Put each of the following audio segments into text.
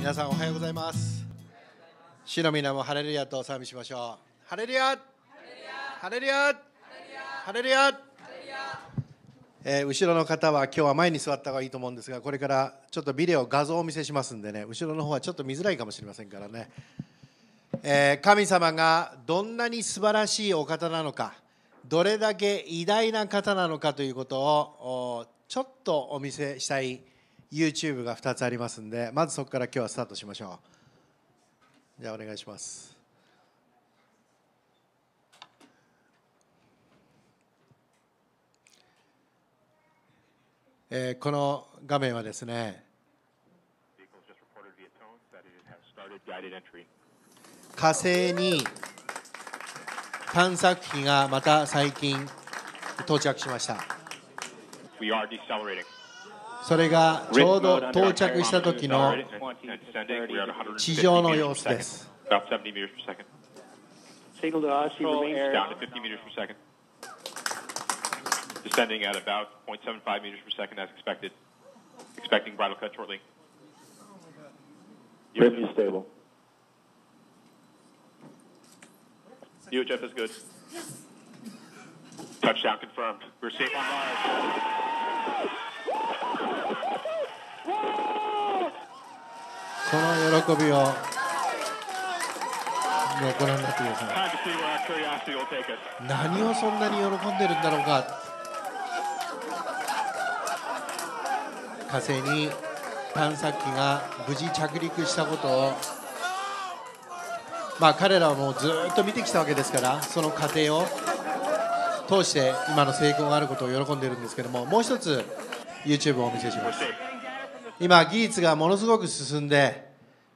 皆さんおはようございます主の皆もハレルヤと賛美しましょうハレルヤハレルヤハレルヤえ後ろの方は今日は前に座った方がいいと思うんですがこれからちょっとビデオ画像をお見せしますんでね後ろの方はちょっと見づらいかもしれませんからね、えー、神様がどんなに素晴らしいお方なのかどれだけ偉大な方なのかということをちょっとお見せしたい YouTube が2つありますんでまずそこから今日はスタートしましょうじゃあお願いしますえー、この画面はですね火星に探索機がまた最近到着しました。それがちょうど到着した時の地上の様子です。Descending at about 0.75 meters per second as expected. Expecting bridle cut shortly. Rim is stable. UHF is good. Touchdown confirmed. We're safe on live. この喜びをご覧になってください何をそんなに喜んでるんだろうか火星に探査機が無事着陸したことをまあ彼らはもうずっと見てきたわけですからその過程を通して今の成功があることを喜んでいるんですけどももう一つ YouTube をお見せします今技術がものすごく進んで、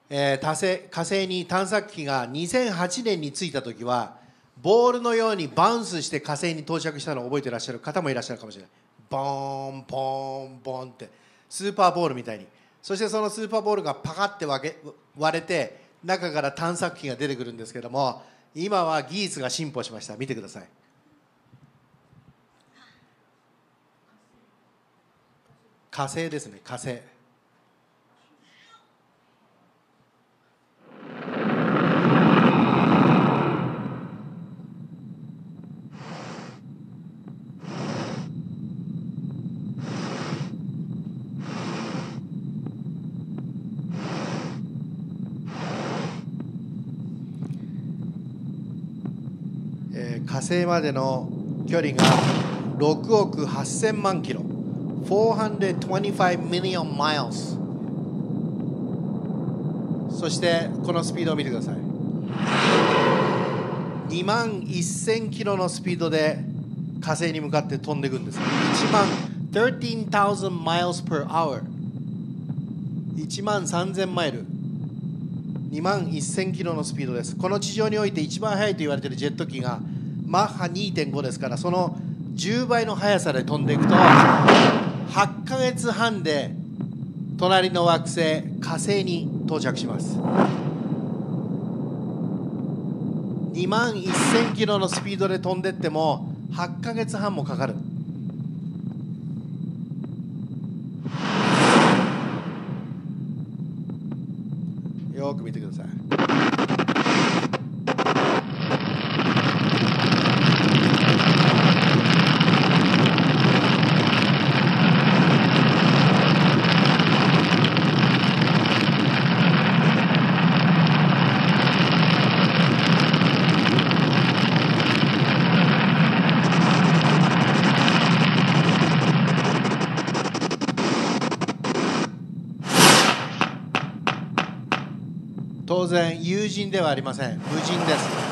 えー、火星に探索機が2008年に着いた時はボールのようにバウンスして火星に到着したのを覚えていらっしゃる方もいらっしゃるかもしれないボーンボーンボーンってスーパーボールみたいにそしてそのスーパーボールがパカッて割れて中から探索機が出てくるんですけども今は技術が進歩しました見てください火星ですね火星火星までの距離が6億8000万キロ425 million miles そしてこのスピードを見てください2万1000キロのスピードで火星に向かって飛んでいくんです1万13,000 miles per hour 1万3000マイル2万1000キロのスピードですこの地上において一番速いと言われているジェット機がマッハ2.5ですからその10倍の速さで飛んでいくと8ヶ月半で隣の惑星火星に到着します2万1000キロのスピードで飛んでっても8ヶ月半もかかるよく見てください人ではありません無人です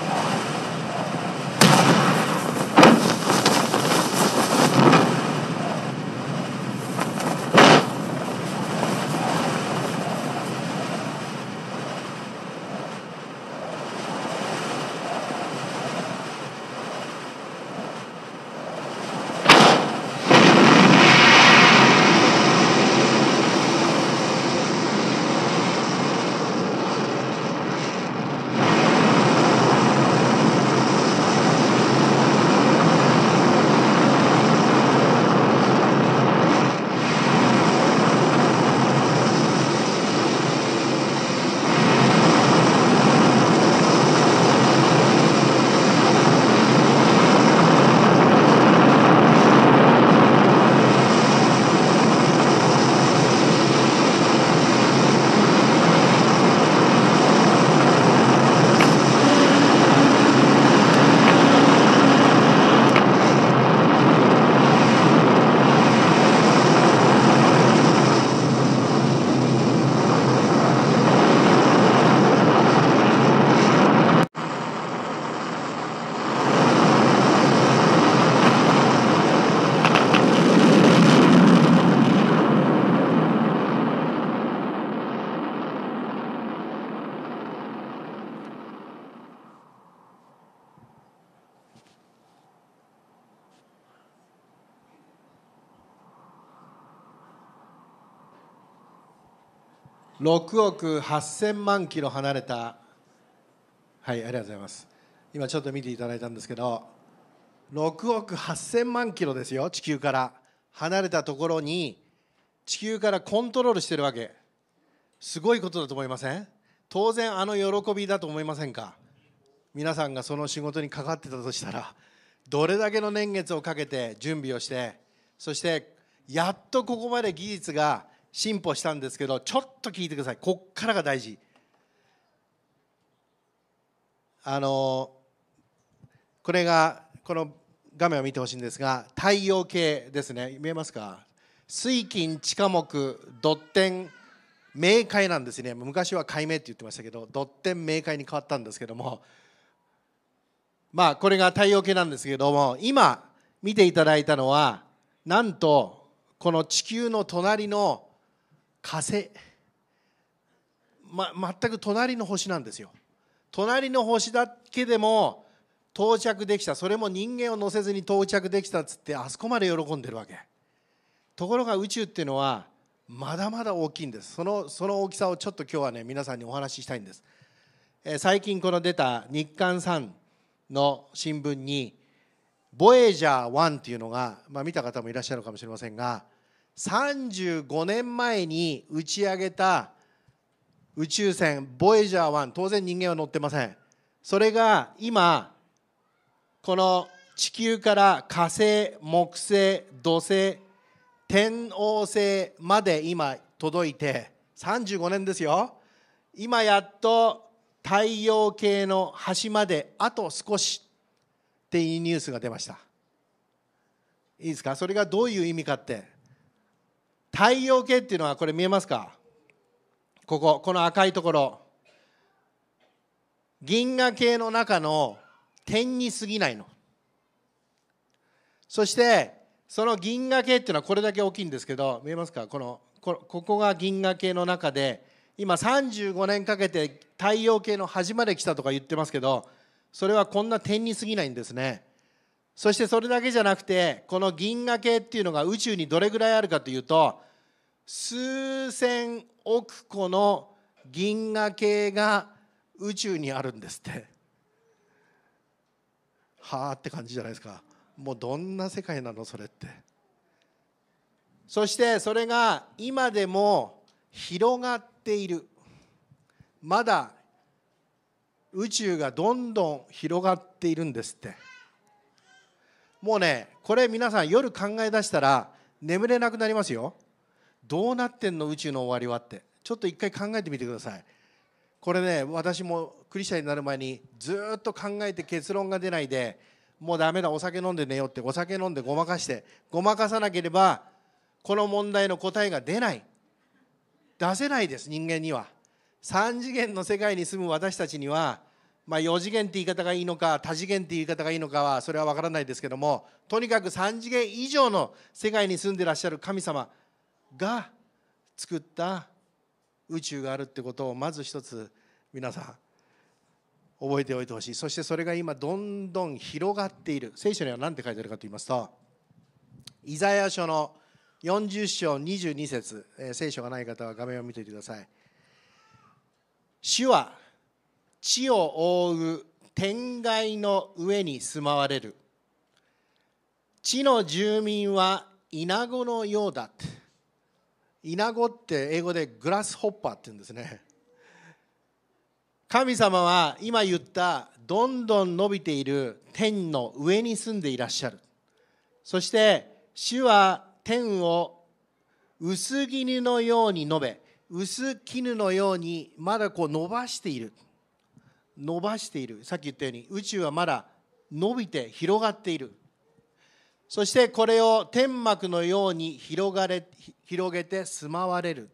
6億8000万キロ離れたはいありがとうございます今ちょっと見ていただいたんですけど6億8000万キロですよ地球から離れたところに地球からコントロールしてるわけすごいことだと思いません当然あの喜びだと思いませんか皆さんがその仕事にかかってたとしたらどれだけの年月をかけて準備をしてそしてやっとここまで技術が進歩したんですけどちょっと聞いてくださいこっからが大事あのこれがこの画面を見てほしいんですが太陽系ですね見えますか水金地下木ドッテン冥界なんですね昔は解明って言ってましたけどドッテン冥界に変わったんですけどもまあこれが太陽系なんですけども今見ていただいたのはなんとこの地球の隣の火星、ま、全く隣の星なんですよ隣の星だけでも到着できたそれも人間を乗せずに到着できたっつってあそこまで喜んでるわけところが宇宙っていうのはまだまだ大きいんですそのその大きさをちょっと今日はね皆さんにお話ししたいんです、えー、最近この出た日刊さんの新聞に「ボエジャー1」っていうのが、まあ、見た方もいらっしゃるかもしれませんが35年前に打ち上げた宇宙船ボイジャー1当然人間は乗ってませんそれが今この地球から火星木星土星天王星まで今届いて35年ですよ今やっと太陽系の端まであと少しっていうニュースが出ましたいいですかそれがどういう意味かって太陽系っていうのはこれ見えますかこここの赤いところ銀河系の中の点に過ぎないのそしてその銀河系っていうのはこれだけ大きいんですけど見えますかこのここが銀河系の中で今35年かけて太陽系の端まで来たとか言ってますけどそれはこんな点に過ぎないんですね。そしてそれだけじゃなくてこの銀河系っていうのが宇宙にどれぐらいあるかというと数千億個の銀河系が宇宙にあるんですってはあって感じじゃないですかもうどんな世界なのそれってそしてそれが今でも広がっているまだ宇宙がどんどん広がっているんですって。もうねこれ皆さん夜考え出したら眠れなくなりますよどうなってんの宇宙の終わりはってちょっと一回考えてみてくださいこれね私もクリスチャンになる前にずっと考えて結論が出ないでもうダメだお酒飲んで寝ようってお酒飲んでごまかしてごまかさなければこの問題の答えが出ない出せないです人間には3次元の世界に住む私たちにはまあ、4次元って言い方がいいのか多次元って言い方がいいのかはそれは分からないですけどもとにかく3次元以上の世界に住んでらっしゃる神様が作った宇宙があるってことをまず一つ皆さん覚えておいてほしいそしてそれが今どんどん広がっている聖書には何て書いてあるかと言いますとイザヤ書の40章22節、え聖書がない方は画面を見ておいてください主は地を覆う天外の上に住まわれる地の住民はイナゴのようだイナゴって英語でグラスホッパーって言うんですね神様は今言ったどんどん伸びている天の上に住んでいらっしゃるそして主は天を薄絹のように述べ薄絹のようにまだこう伸ばしている伸ばしているさっき言ったように宇宙はまだ伸びて広がっているそしてこれを天幕のように広がれ広げて住まわれる、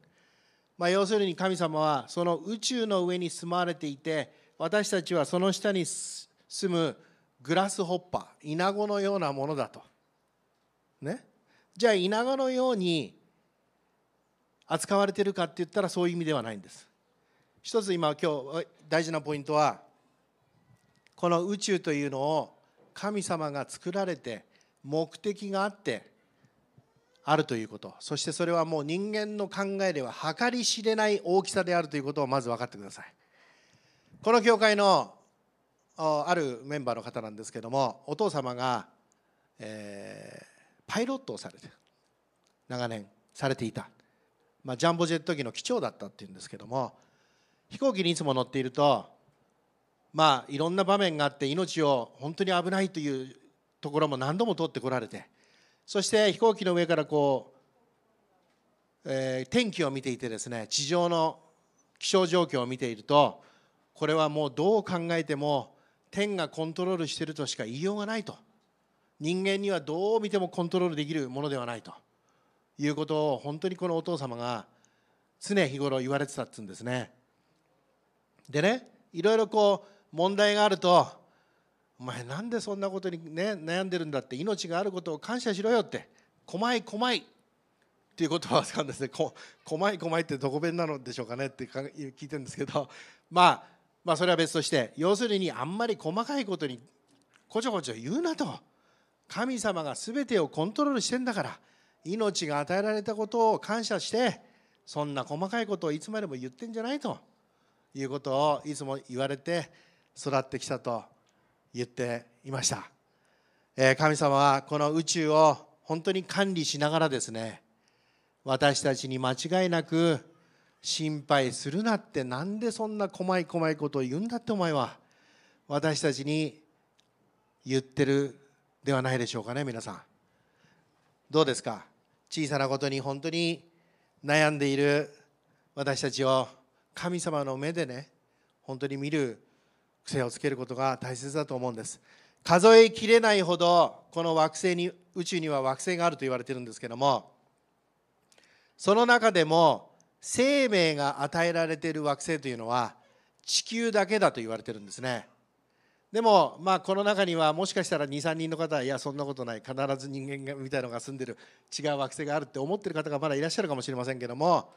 まあ、要するに神様はその宇宙の上に住まわれていて私たちはその下に住むグラスホッパーイナゴのようなものだと。ね、じゃあイナゴのように扱われてるかって言ったらそういう意味ではないんです。一つ今今日大事なポイントはこの宇宙というのを神様が作られて目的があってあるということそしてそれはもう人間の考えでは計り知れない大きさであるということをまず分かってくださいこの教会のあるメンバーの方なんですけどもお父様が、えー、パイロットをされて長年されていた、まあ、ジャンボジェット機の機長だったっていうんですけども飛行機にいつも乗っているとまあいろんな場面があって命を本当に危ないというところも何度も通ってこられてそして飛行機の上からこう、えー、天気を見ていてですね地上の気象状況を見ているとこれはもうどう考えても天がコントロールしてるとしか言いようがないと人間にはどう見てもコントロールできるものではないということを本当にこのお父様が常日頃言われてたってうんですね。でねいろいろこう問題があると「お前なんでそんなことに、ね、悩んでるんだって命があることを感謝しろよ」って「こまいこまい」っていう言葉を使うんですね「こまいこまい」ってどこ弁なのでしょうかねって聞いてるんですけど、まあ、まあそれは別として要するにあんまり細かいことにこちょこちょ言うなと神様が全てをコントロールしてんだから命が与えられたことを感謝してそんな細かいことをいつまでも言ってんじゃないと。いうことをいつも言われて育ってきたと言っていました、え神様はこの宇宙を本当に管理しながらですね私たちに間違いなく心配するなってなんでそんな細い細いことを言うんだってお前は私たちに言ってるではないでしょうかね皆さんどうですか小さなことに本当に悩んでいる私たちを神様の目でね本当に見る癖をつけることが大切だと思うんです数えきれないほどこの惑星に宇宙には惑星があると言われてるんですけどもその中でも生命が与えられている惑星というのは地球だけだと言われてるんですねでもまあこの中にはもしかしたら23人の方はいやそんなことない必ず人間みたいのが住んでる違う惑星があるって思ってる方がまだいらっしゃるかもしれませんけども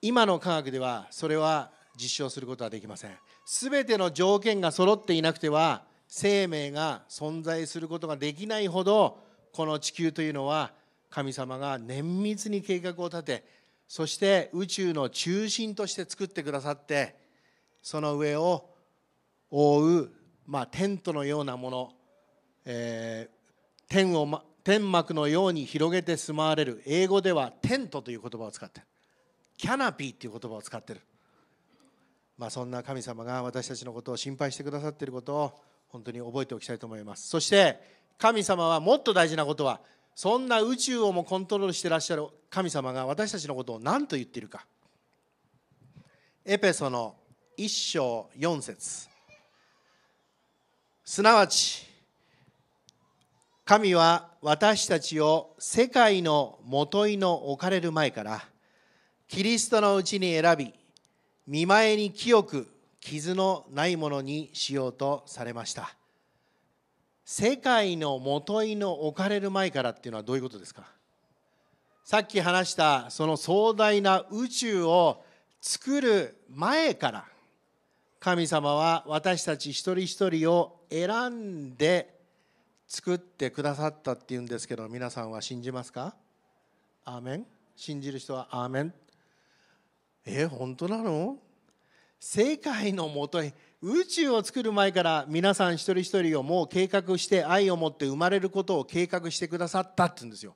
今の科学ではそれは実証することはできません全ての条件が揃っていなくては生命が存在することができないほどこの地球というのは神様が綿密に計画を立てそして宇宙の中心として作ってくださってその上を覆う、まあ、テントのようなもの、えー、天を、天幕のように広げて住まわれる英語ではテントという言葉を使ってキャナピーっていう言葉を使ってる、まあ、そんな神様が私たちのことを心配してくださっていることを本当に覚えておきたいと思いますそして神様はもっと大事なことはそんな宇宙をもコントロールしてらっしゃる神様が私たちのことを何と言っているかエペソの1章4節すなわち神は私たちを世界のもといの置かれる前からキリストのうちに選び見前に清く傷のないものにしようとされました世界の元いの置かれる前からっていうのはどういうことですかさっき話したその壮大な宇宙を作る前から神様は私たち一人一人を選んで作ってくださったっていうんですけど皆さんは信じますかアーメン信じる人はアーメンえ本当なの世界のもとへ宇宙を作る前から皆さん一人一人をもう計画して愛を持って生まれることを計画してくださったって言うんですよ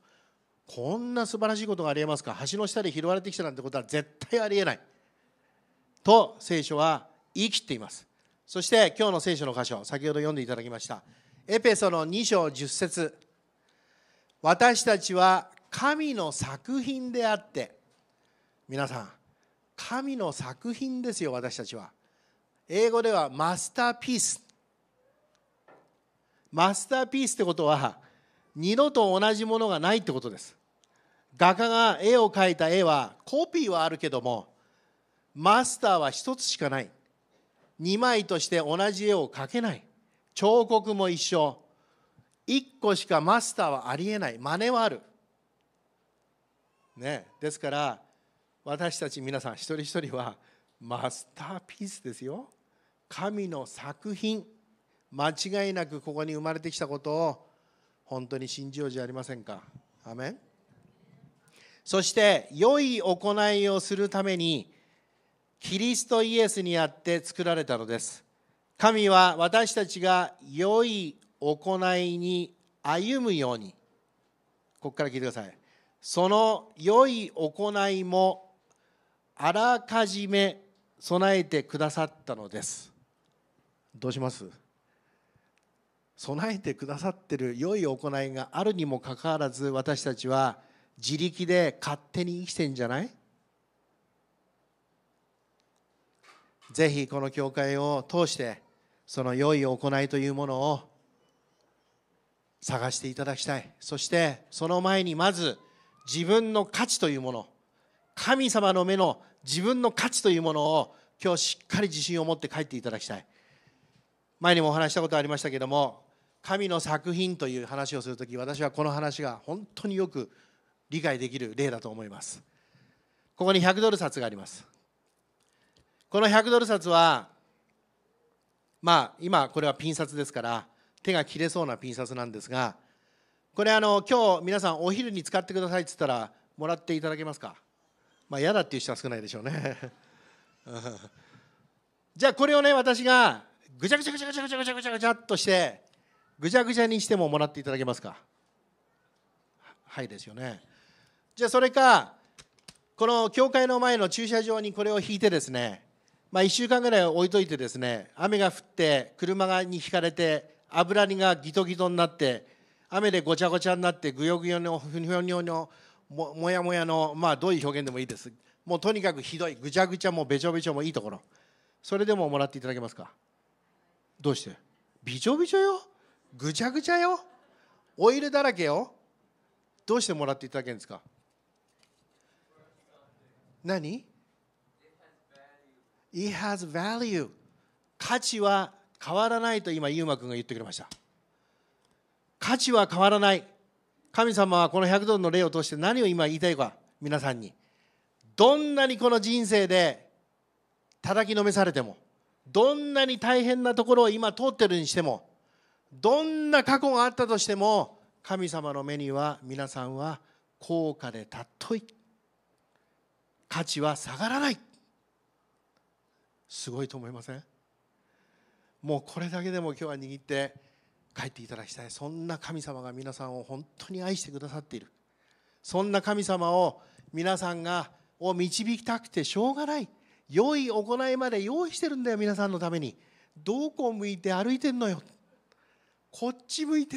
こんな素晴らしいことがありえますか橋の下で拾われてきたなんてことは絶対ありえないと聖書は言い切っていますそして今日の聖書の箇所先ほど読んでいただきましたエペソの2章10節私たちは神の作品であって皆さん神の作品ですよ私たちは英語ではマスターピースマスターピースってことは二度と同じものがないってことです画家が絵を描いた絵はコピーはあるけどもマスターは一つしかない2枚として同じ絵を描けない彫刻も一緒1個しかマスターはありえない真似はあるねですから私たち皆さん一人一人はマスターピースですよ神の作品間違いなくここに生まれてきたことを本当に信じようじゃありませんかアメンそして良い行いをするためにキリストイエスにあって作られたのです神は私たちが良い行いに歩むようにここから聞いてくださいその良い行いもあらかじめ備えてくださったのですどうします備えてくださってる良い行いがあるにもかかわらず私たちは自力で勝手に生きてんじゃないぜひこの教会を通してその良い行いというものを探していただきたいそしてその前にまず自分の価値というもの神様の目の自分の価値というものを今日しっかり自信を持って帰っていただきたい前にもお話したことありましたけども神の作品という話をするとき私はこの話が本当によく理解できる例だと思いますここに100ドル札がありますこの100ドル札はまあ今これはピン札ですから手が切れそうなピン札なんですがこれあの今日皆さんお昼に使ってくださいって言ったらもらっていただけますかまあ、嫌だっていう人は少ないでしょうね じゃあこれをね私がぐちゃぐちゃぐちゃぐちゃぐちゃぐちゃぐちゃぐちゃっとしてぐちゃぐちゃにしてももらっていただけますかはいですよねじゃあそれかこの教会の前の駐車場にこれを引いてですね、まあ、1週間ぐらい置いといてですね雨が降って車に引かれて油にがギトギトになって雨でごちゃごちゃになってぐよぐよのふにょふにょのももやもやの、まあ、どういう表現でもいいですもうとにかくひどいぐちゃぐちゃもべちょべちょもいいところそれでももらっていただけますかどうしてびちょびちょよぐちゃぐちゃよオイルだらけよどうしてもらっていただけるんですか何 It has value 価値は変わらないと今、ユーマ君が言ってくれました。価値は変わらない。神様はこの100ドルの例を通して何を今言いたいか皆さんにどんなにこの人生で叩きのめされてもどんなに大変なところを今通ってるにしてもどんな過去があったとしても神様の目には皆さんは高価で尊い価値は下がらないすごいと思いませんもうこれだけでも今日は握って帰っていただきたいそんな神様が皆さんを本当に愛してくださっているそんな神様を皆さんがを導きたくてしょうがない良い行いまで用意してるんだよ皆さんのためにどこ向いて歩いてんのよこっち向いて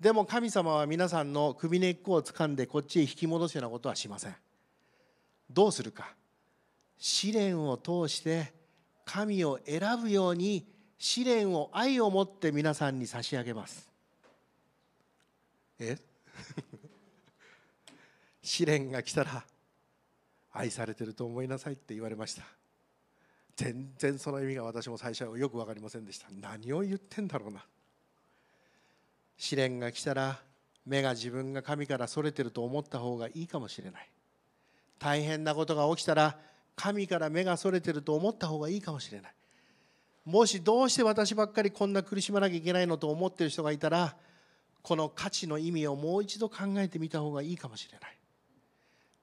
でも神様は皆さんの首根っこを掴んでこっちへ引き戻すようなことはしませんどうするか試練を通して神を選ぶように試練を愛を持って皆さんに差し上げますえ 試練が来たら愛されてると思いなさいって言われました全然その意味が私も最初はよく分かりませんでした何を言ってんだろうな試練が来たら目が自分が神からそれてると思った方がいいかもしれない大変なことが起きたら神から目がそれてると思った方がいいかもしれないもしどうして私ばっかりこんな苦しまなきゃいけないのと思ってる人がいたらこの価値の意味をもう一度考えてみた方がいいかもしれない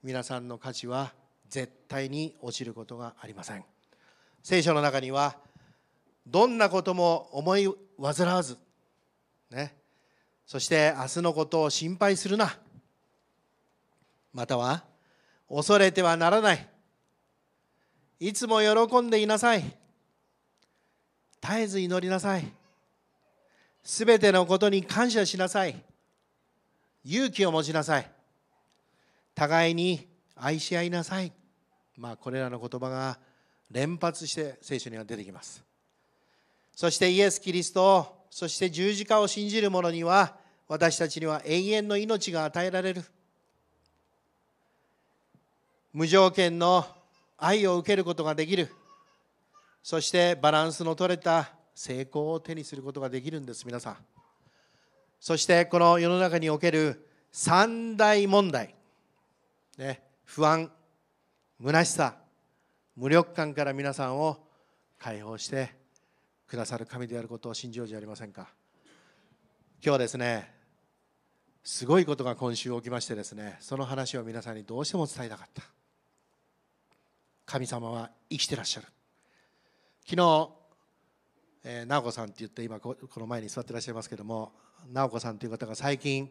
皆さんの価値は絶対に落ちることがありません聖書の中にはどんなことも思い煩わず、ね、そして明日のことを心配するなまたは恐れてはならないいつも喜んでいなさい絶えず祈りなさいすべてのことに感謝しなさい勇気を持ちなさい互いに愛し合いなさいまあこれらの言葉が連発して聖書には出てきますそしてイエス・キリストそして十字架を信じる者には私たちには永遠の命が与えられる無条件の愛を受けることができるそしてバランスの取れた成功を手にすることができるんです皆さんそしてこの世の中における三大問題、ね、不安虚しさ無力感から皆さんを解放してくださる神であることを信じようじゃありませんか今日はですねすごいことが今週起きましてですねその話を皆さんにどうしても伝えたかった神様は生きてらっしゃる昨日、えー、直子さんって言って今この前に座ってらっしゃいますけども直子さんという方が最近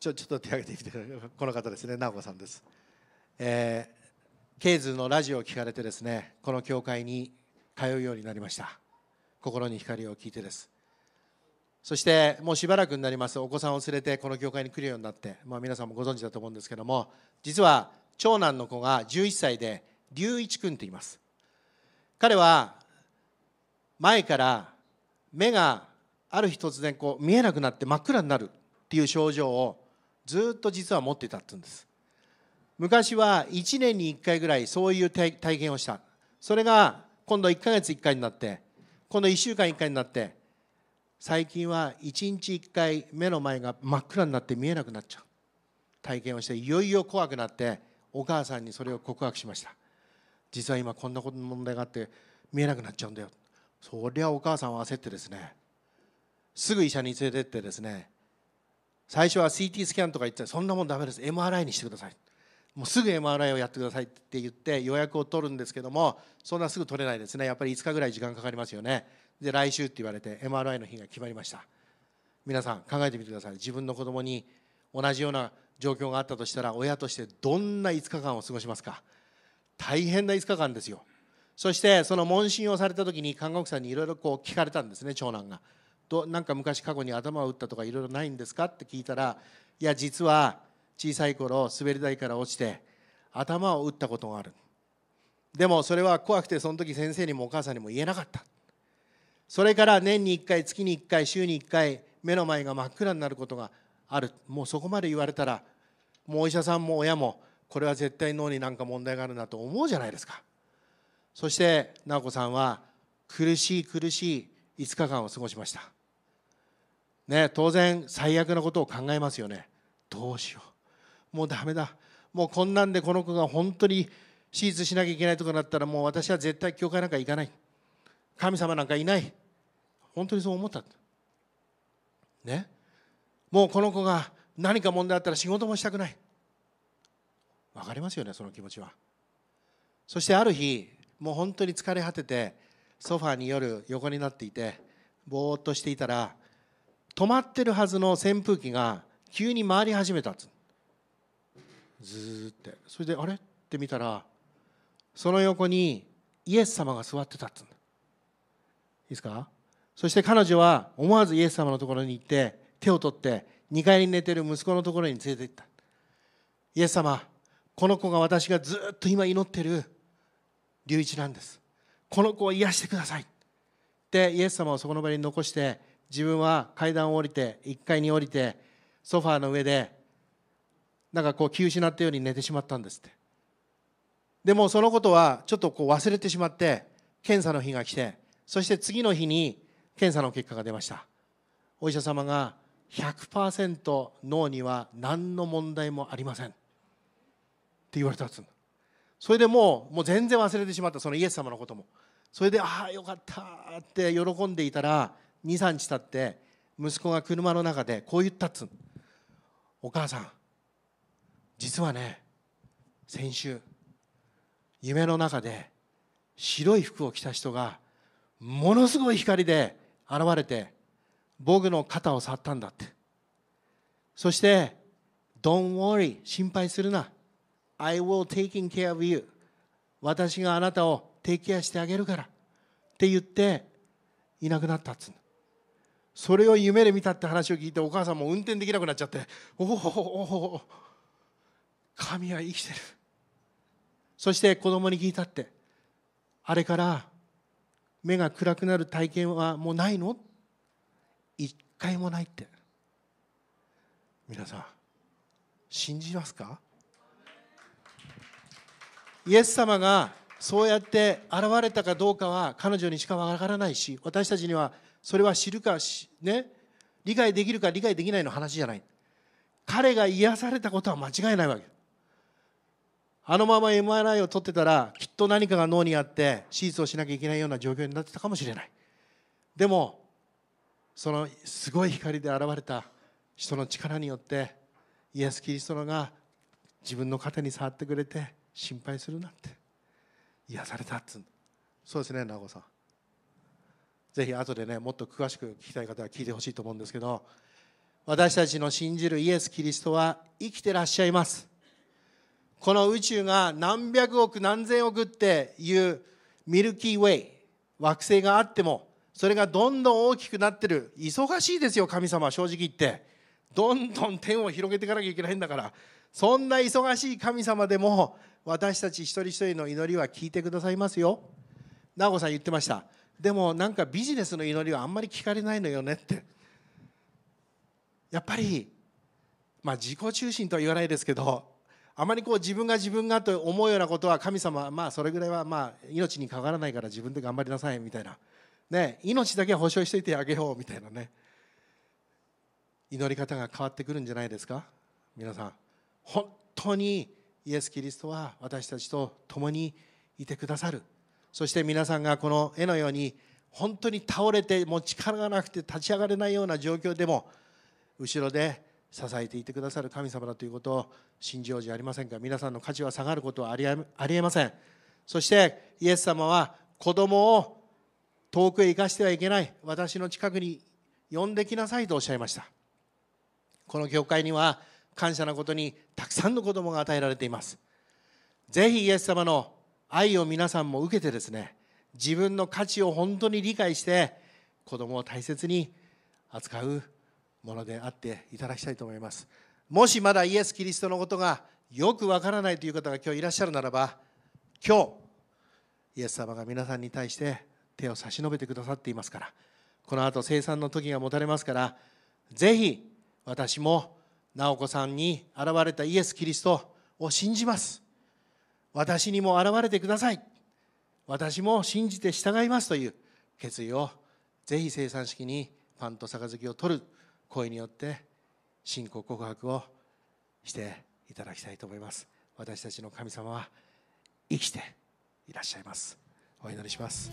ちょちょっと手挙げてきてこの方ですね直子さんです。えー、ケイズのラジオを聞かれてですねこの教会に通うようになりました心に光を聞いてですそしてもうしばらくになりますお子さんを連れてこの教会に来るようになって、まあ、皆さんもご存知だと思うんですけども実は長男の子が11歳で龍一君って言います彼は前から目がある日突然こう見えなくなって真っ暗になるっていう症状をずっと実は持ってたってうんです昔は1年に1回ぐらいそういう体験をしたそれが今度1ヶ月1回になって今度1週間1回になって最近は1日1回目の前が真っ暗になって見えなくなっちゃう体験をしていよいよ怖くなってお母さんにそれを告白しました実は今こんなことの問題があって見えなくなっちゃうんだよそりゃお母さんは焦ってですねすぐ医者に連れてってですね最初は CT スキャンとか言ってそんなもんダメです MRI にしてくださいもうすぐ MRI をやってくださいって言って予約を取るんですけどもそんなすぐ取れないですねやっぱり5日ぐらい時間かかりますよねで来週って言われて MRI の日が決まりました皆さん考えてみてください自分の子供に同じような状況があったとしたら親としてどんな5日間を過ごしますか大変な5日間ですよそしてその問診をされた時に看護婦さんにいろいろこう聞かれたんですね長男がどなんか昔過去に頭を打ったとかいろいろないんですかって聞いたらいや実は小さい頃滑り台から落ちて頭を打ったことがあるでもそれは怖くてその時先生にもお母さんにも言えなかったそれから年に1回月に1回週に1回目の前が真っ暗になることがあるもうそこまで言われたらもうお医者さんも親もこれは絶対脳に何か問題があるなと思うじゃないですかそして直子さんは苦しい苦しい5日間を過ごしましたね当然最悪なことを考えますよねどうしようもうダメだもうこんなんでこの子が本当に手術しなきゃいけないとかなったらもう私は絶対教会なんか行かない神様なんかいない本当にそう思ったねもうこの子が何か問題あったら仕事もしたくない分かりますよねその気持ちはそしてある日もう本当に疲れ果ててソファーに夜横になっていてぼーっとしていたら止まってるはずの扇風機が急に回り始めたずーってそれであれって見たらその横にイエス様が座ってたっついいですかそして彼女は思わずイエス様のところに行って手を取って2階に寝てる息子のところに連れて行ったイエス様この子が私がずっと今祈ってる龍一なんですこの子を癒してくださいでイエス様をそこの場に残して自分は階段を降りて1階に降りてソファーの上でなんかこう気失ったように寝てしまったんですってでもそのことはちょっとこう忘れてしまって検査の日が来てそして次の日に検査の結果が出ましたお医者様が100%脳には何の問題もありません言われたんそれでもうもう全然忘れてしまったそのイエス様のこともそれでああよかったって喜んでいたら23日経って息子が車の中でこう言ったっつうお母さん実はね先週夢の中で白い服を着た人がものすごい光で現れて僕の肩を触ったんだってそして「Don't worry 心配するな」I will taking care of you 私があなたをテイケアしてあげるからって言っていなくなったっつうそれを夢で見たって話を聞いてお母さんも運転できなくなっちゃっておおおお神は生きてるそして子供に聞いたってあれから目が暗くなる体験はもうないの一回もないって皆さん信じますかイエス様がそうやって現れたかどうかは彼女にしかわからないし私たちにはそれは知るかね理解できるか理解できないの話じゃない彼が癒されたことは間違いないわけあのまま MRI を取ってたらきっと何かが脳にあって手術をしなきゃいけないような状況になってたかもしれないでもそのすごい光で現れた人の力によってイエス・キリストのが自分の肩に触ってくれて心配するなって癒されたっつうそうですね名護さんぜひ後でねもっと詳しく聞きたい方は聞いてほしいと思うんですけど私たちの信じるイエス・キリストは生きてらっしゃいますこの宇宙が何百億何千億っていうミルキーウェイ惑星があってもそれがどんどん大きくなってる忙しいですよ神様正直言ってどんどん天を広げていかなきゃいけないんだからそんな忙しい神様でも私たち一人一人の祈りは聞いてくださいますよな子さん言ってましたでもなんかビジネスの祈りはあんまり聞かれないのよねってやっぱりまあ自己中心とは言わないですけどあまりこう自分が自分がと思うようなことは神様まあそれぐらいはまあ命に関わらないから自分で頑張りなさいみたいなね命だけ保証しおいてあげようみたいなね祈り方が変わってくるんじゃないですか皆さん本当にイエス・キリストは私たちと共にいてくださるそして皆さんがこの絵のように本当に倒れてもう力がなくて立ち上がれないような状況でも後ろで支えていてくださる神様だということを信じようじゃありませんか皆さんの価値は下がることはありえませんそしてイエス様は子供を遠くへ行かしてはいけない私の近くに呼んできなさいとおっしゃいましたこの教会には感謝なことにたくさんの子供が与えられていますぜひイエス様の愛を皆さんも受けてですね自分の価値を本当に理解して子供を大切に扱うものであっていただきたいと思いますもしまだイエス・キリストのことがよくわからないという方が今日いらっしゃるならば今日イエス様が皆さんに対して手を差し伸べてくださっていますからこの後生産の時が持たれますからぜひ私も直子さんに現れたイエス・キリストを信じます私にも現れてください私も信じて従いますという決意をぜひ生産式にパンと杯を取る声によって信仰告白をしていただきたいと思います私たちの神様は生きていらっしゃいますお祈りします